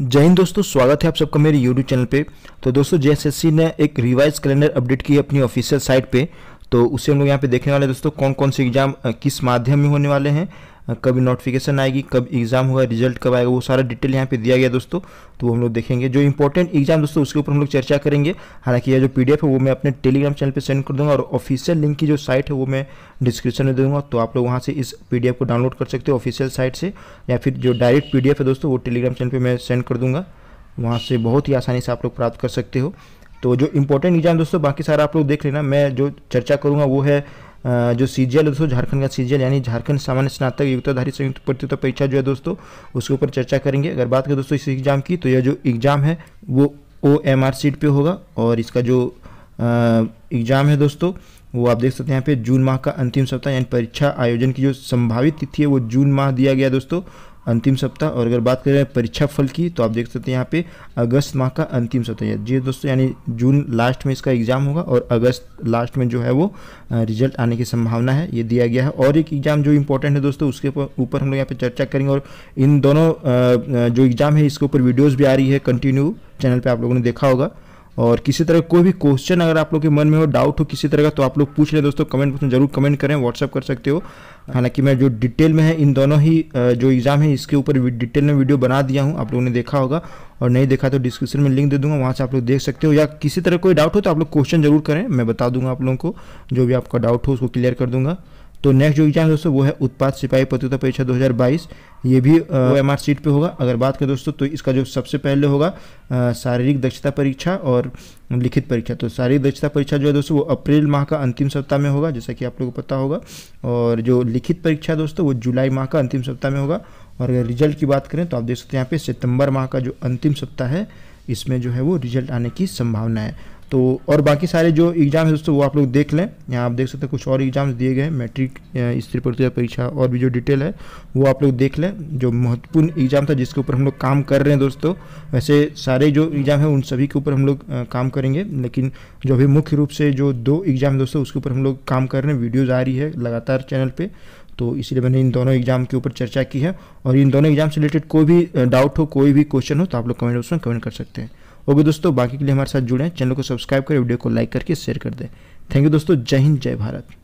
जय हिंद दोस्तों स्वागत है आप सबका मेरे यूट्यूब चैनल पे तो दोस्तों जे ने एक रिवाइज कैलेंडर अपडेट की है अपनी ऑफिशियल साइट पे तो उसे हम लोग यहाँ पे देखने वाले दोस्तों कौन कौन से एग्जाम किस माध्यम में होने वाले हैं कभी नोटिफिकेशन आएगी कब एग्जाम होगा रिजल्ट कब आएगा वो सारा डिटेल यहाँ पे दिया गया दोस्तों तो हम लोग देखेंगे जो इंपॉर्टेंट एग्जाम दोस्तों उसके ऊपर हम लोग चर्चा करेंगे हालांकि यह जो पीडीएफ है वो मैं अपने टेलीग्राम चैनल पे सेंड कर दूंगा और ऑफिशियल लिंक की जो साइट है वो मैं डिस्क्रिप्शन में दूंगा तो आप लोग वहाँ से इस पी को डाउनलोड कर सकते हो ऑफिशियल साइट से या फिर जो डायरेक्ट पी है दोस्तों वो टेलीग्राम चैनल पर मैं सेंड कर दूँगा वहाँ से बहुत ही आसानी से आप लोग प्राप्त कर सकते हो तो जो इंपॉर्टेंट एग्जाम दोस्तों बाकी सारा आप लोग देख लेना मैं जो चर्चा करूँगा वो है जो सी जी एल दोस्तों झारखंड का सी जी एल यानी झारखंड सामान्य स्नातक युक्ताधारी संयुक्त प्रतियोगिता परीक्षा जो है दोस्तों उसके ऊपर चर्चा करेंगे अगर बात करें दोस्तों इस एग्जाम की तो यह जो एग्जाम है वो ओ एम आर सीट पर होगा और इसका जो एग्जाम है दोस्तों वो आप देख सकते हैं यहाँ पे जून माह का अंतिम सप्ताह यानी परीक्षा आयोजन की जो संभावित तिथि है वो जून माह दिया गया दोस्तों अंतिम सप्ताह और अगर बात करें परीक्षा फल की तो आप देख सकते हैं यहाँ पे अगस्त माह का अंतिम सप्ताह जी दोस्तों यानी जून लास्ट में इसका एग्ज़ाम होगा और अगस्त लास्ट में जो है वो रिजल्ट आने की संभावना है ये दिया गया है और एक एग्ज़ाम जो इंपॉर्टेंट है दोस्तों उसके ऊपर हम लोग यहाँ पे चर्चा करेंगे और इन दोनों जो एग्ज़ाम है इसके ऊपर वीडियोज़ भी आ रही है कंटिन्यू चैनल पर आप लोगों ने देखा होगा और किसी तरह कोई भी क्वेश्चन अगर आप लोग के मन में हो डाउट हो किसी तरह का तो आप लोग पूछ ले दोस्तों कमेंट बॉक्स में जरूर कमेंट करें व्हाट्सअप कर सकते हो हालांकि मैं जो डिटेल में है इन दोनों ही जो एग्ज़ाम है इसके ऊपर डिटेल में वीडियो बना दिया हूँ आप लोगों ने देखा होगा और नहीं देखा तो डिस्क्रिप्शन में लिंक दे दूंगा वहाँ से आप लोग देख सकते हो या किसी तरह कोई डाउट हो तो आप लोग क्वेश्चन जरूर करें मैं बता दूंगा आप लोगों को जो भी आपका डाउट हो उसको क्लियर कर दूंगा तो नेक्स्ट जो एग्जाम दोस्तों वो है उत्पाद सिपाही प्रतियोगिता परीक्षा 2022 ये भी एम आर सीट पर होगा अगर बात करें दोस्तों तो इसका जो सबसे पहले होगा शारीरिक दक्षता परीक्षा और लिखित परीक्षा तो शारीरिक दक्षता परीक्षा जो है दोस्तों वो अप्रैल माह का अंतिम सप्ताह में होगा जैसा कि आप लोगों को पता होगा और जो लिखित परीक्षा दोस्तों वो जुलाई माह का अंतिम सप्ताह में होगा और अगर रिजल्ट की बात करें तो आप देख सकते हैं यहाँ पे सितंबर माह का जो अंतिम सप्ताह है इसमें जो है वो रिजल्ट आने की संभावना है तो और बाकी सारे जो एग्ज़ाम है दोस्तों वो आप लोग देख लें यहाँ आप देख सकते हैं कुछ और एग्ज़ाम्स दिए गए मैट्रिक स्त्री प्रतियोगिता परीक्षा और भी जो डिटेल है वो आप लोग देख लें जो महत्वपूर्ण एग्ज़ाम था जिसके ऊपर हम लोग काम कर रहे हैं दोस्तों वैसे सारे जो एग्ज़ाम है उन सभी के ऊपर हम लोग काम करेंगे लेकिन जो अभी मुख्य रूप से जो दो एग्ज़ाम है दोस्तों उसके ऊपर हम लोग काम कर रहे हैं वीडियोज़ आ रही है लगातार चैनल पर तो इसलिए मैंने इन दोनों एग्जाम के ऊपर चर्चा की है और इन दोनों एग्जाम से रिलेटेड कोई भी डाउट हो कोई भी क्वेश्चन हो तो आप लोग कमेंट बॉक्स में कमेंट कर सकते हैं ओके दोस्तों बाकी के लिए हमारे साथ जुड़े हैं चैनल को सब्सक्राइब करें वीडियो को लाइक करके शेयर कर दें थैंक यू दोस्तों जय हिंद जय भारत